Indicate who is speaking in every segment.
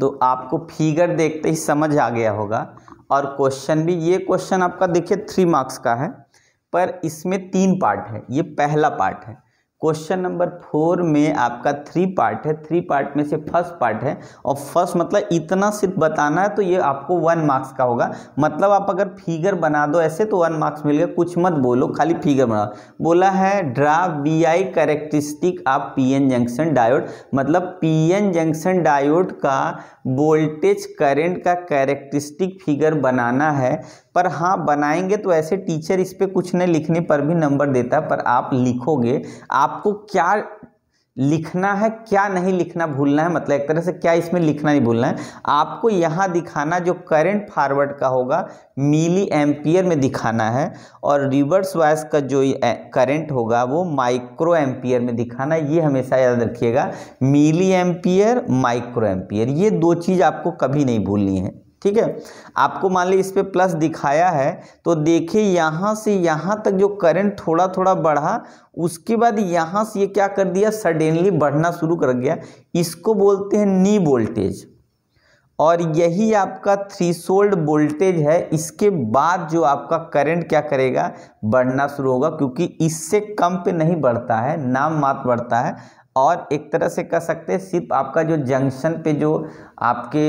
Speaker 1: तो आपको फिगर देखते ही समझ आ गया होगा और क्वेश्चन भी ये क्वेश्चन आपका देखिए थ्री मार्क्स का है पर इसमें तीन पार्ट है ये पहला पार्ट है क्वेश्चन नंबर फोर में आपका थ्री पार्ट है थ्री पार्ट में से फर्स्ट पार्ट है और फर्स्ट मतलब इतना सिर्फ बताना है तो ये आपको वन मार्क्स का होगा मतलब आप अगर फिगर बना दो ऐसे तो वन मार्क्स मिल गया कुछ मत बोलो खाली फिगर बना बोला है ड्रा वी आई करेक्टरिस्टिक आप पी एन जंक्शन डायोड मतलब पी एन जंक्शन डायोड का वोल्टेज करेंट का कैरेक्टरिस्टिक फिगर बनाना है पर हाँ बनाएंगे तो ऐसे टीचर इस पर कुछ नहीं लिखने पर भी नंबर देता है पर आप लिखोगे आपको क्या लिखना है क्या नहीं लिखना भूलना है मतलब एक तरह से क्या इसमें लिखना नहीं भूलना है आपको यहाँ दिखाना जो करंट फॉरवर्ड का होगा मिली एम्पियर में दिखाना है और रिवर्स वाइज का जो करंट होगा वो माइक्रो एम्पियर में दिखाना है ये हमेशा याद रखिएगा मिली एम्पियर माइक्रो एम्पियर ये दो चीज़ आपको कभी नहीं भूलनी है ठीक है आपको मान ली इस पर प्लस दिखाया है तो देखिए यहाँ से यहाँ तक जो करंट थोड़ा थोड़ा बढ़ा उसके बाद यहाँ से ये क्या कर दिया सडनली बढ़ना शुरू कर गया इसको बोलते हैं नी वोल्टेज और यही आपका थ्री सोल्ड वोल्टेज है इसके बाद जो आपका करंट क्या करेगा बढ़ना शुरू होगा क्योंकि इससे कम पे नहीं बढ़ता है नाम मात्र बढ़ता है और एक तरह से कह सकते हैं सिर्फ आपका जो जंक्शन पे जो आपके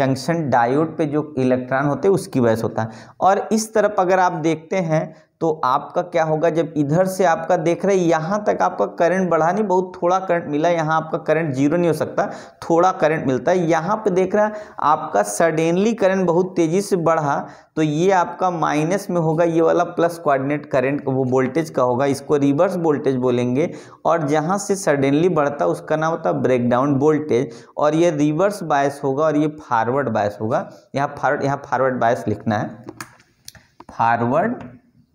Speaker 1: जंक्शन डायोड पे जो इलेक्ट्रॉन होते हैं उसकी वजह से होता है और इस तरफ अगर आप देखते हैं तो आपका क्या होगा जब इधर से आपका देख रहे यहाँ तक आपका करंट बढ़ा नहीं बहुत थोड़ा करंट मिला यहाँ आपका करंट जीरो नहीं हो सकता थोड़ा करंट मिलता है यहाँ पे देख रहा है आपका सडनली करंट बहुत तेज़ी से बढ़ा तो ये आपका माइनस में होगा ये वाला प्लस कोऑर्डिनेट करंट वो वोल्टेज का होगा इसको रिवर्स वोल्टेज बोलेंगे और जहाँ से सडनली बढ़ता उसका नाम होता है ब्रेकडाउन वोल्टेज और ये रिवर्स बायस होगा और ये फारवर्ड बायस होगा यहाँ फारवर्ड यहाँ फारवर्ड बायस लिखना है फारवर्ड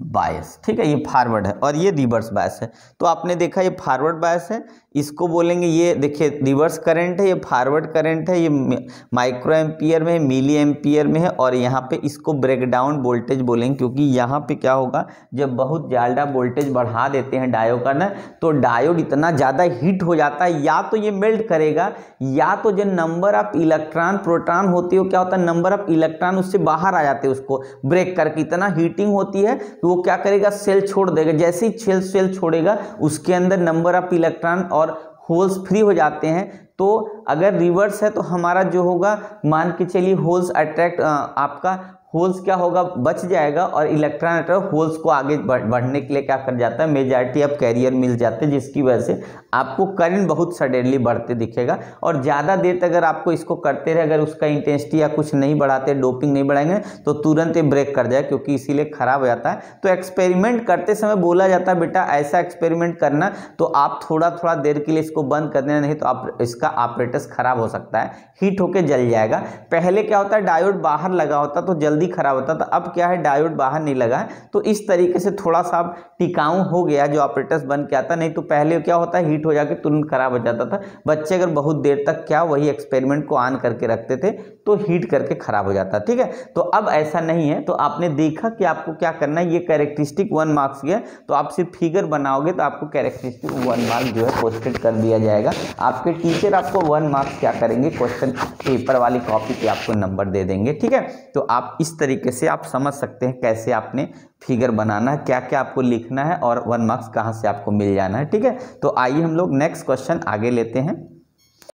Speaker 1: बायस ठीक है ये फारवर्ड है और ये रिवर्स बायस है तो आपने देखा ये फॉरवर्ड बायस है इसको बोलेंगे ये देखिए रिवर्स करंट है ये फॉरवर्ड करंट है ये माइक्रो एम्पियर में है मिली एम्पियर में है और यहाँ पे इसको ब्रेकडाउन वोल्टेज बोलेंगे क्योंकि यहाँ पे क्या होगा जब बहुत ज़्यादा वोल्टेज बढ़ा देते हैं डायो का ना तो डायोड इतना ज़्यादा हीट हो जाता है या तो ये मेल्ट करेगा या तो जो नंबर ऑफ इलेक्ट्रॉन प्रोटॉन होते हो क्या होता है नंबर ऑफ इलेक्ट्रॉन उससे बाहर आ जाते हैं उसको ब्रेक करके इतना हीटिंग होती है तो तो वो क्या करेगा सेल छोड़ देगा जैसे ही सेल सेल छोड़ेगा उसके अंदर नंबर ऑफ इलेक्ट्रॉन और होल्स फ्री हो जाते हैं तो अगर रिवर्स है तो हमारा जो होगा मान के चलिए होल्स अट्रैक्ट आपका होल्स क्या होगा बच जाएगा और इलेक्ट्रॉन अट्रैक्ट होल्स को आगे बढ़ने के लिए क्या कर जाता है मेजॉरिटी ऑफ कैरियर मिल जाते हैं जिसकी वजह से आपको करंट बहुत सडनली बढ़ते दिखेगा और ज़्यादा देर तक अगर आपको इसको करते रहे अगर उसका इंटेंसिटी या कुछ नहीं बढ़ाते डोपिंग नहीं बढ़ाएंगे तो तुरंत ये ब्रेक कर जाए क्योंकि इसीलिए खराब हो जाता है तो एक्सपेरिमेंट करते समय बोला जाता है बेटा ऐसा एक्सपेरिमेंट करना तो आप थोड़ा थोड़ा देर के लिए इसको बंद कर देना नहीं तो आप इसका ऑपरेटस खराब हो सकता है हीट होकर जल जाएगा पहले क्या होता है डायोड बाहर लगा होता तो जल्दी खराब होता था अब क्या है डायोड बाहर नहीं लगा तो इस तरीके से थोड़ा सा टिकाऊ हो गया जो ऑपरेटस बन के आता नहीं तो पहले क्या होता है हीट हीट हो जाकर तुरंत ख़राब हो जाता था बच्चे अगर बहुत देर तक क्या वही एक्सपेरिमेंट को ऑन करके रखते थे तो हीट करके ख़राब हो जाता ठीक है तो अब ऐसा नहीं है तो आपने देखा कि आपको क्या करना है ये कैरेक्टरिस्टिक वन मार्क्स की है तो आप सिर्फ फिगर बनाओगे तो आपको कैरेक्टरिस्टिक वन मार्क्स जो है पोस्टेड कर दिया जाएगा आपके टीचर आपको वन मार्क्स क्या करेंगे क्वेश्चन पेपर वाली कॉपी के आपको नंबर दे देंगे ठीक है तो आप इस तरीके से आप समझ सकते हैं कैसे आपने फिगर बनाना है क्या क्या आपको लिखना है और वन मार्क्स कहाँ से आपको मिल जाना है ठीक है तो आइए हम लोग नेक्स्ट क्वेश्चन आगे लेते हैं